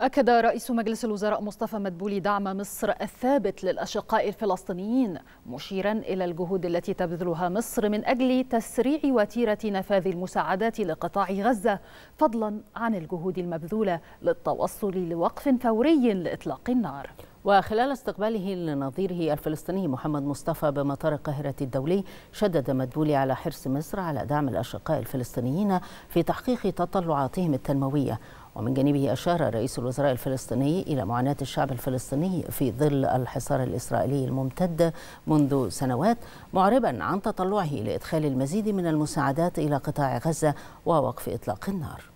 أكد رئيس مجلس الوزراء مصطفى مدبولي دعم مصر الثابت للأشقاء الفلسطينيين مشيرا إلى الجهود التي تبذلها مصر من أجل تسريع وتيرة نفاذ المساعدات لقطاع غزة فضلا عن الجهود المبذولة للتوصل لوقف فوري لإطلاق النار وخلال استقباله لنظيره الفلسطيني محمد مصطفى بمطار القاهرة الدولي شدد مدبولي على حرص مصر على دعم الأشقاء الفلسطينيين في تحقيق تطلعاتهم التنموية ومن جانبه أشار رئيس الوزراء الفلسطيني إلى معاناة الشعب الفلسطيني في ظل الحصار الإسرائيلي الممتد منذ سنوات معربا عن تطلعه لإدخال المزيد من المساعدات إلى قطاع غزة ووقف إطلاق النار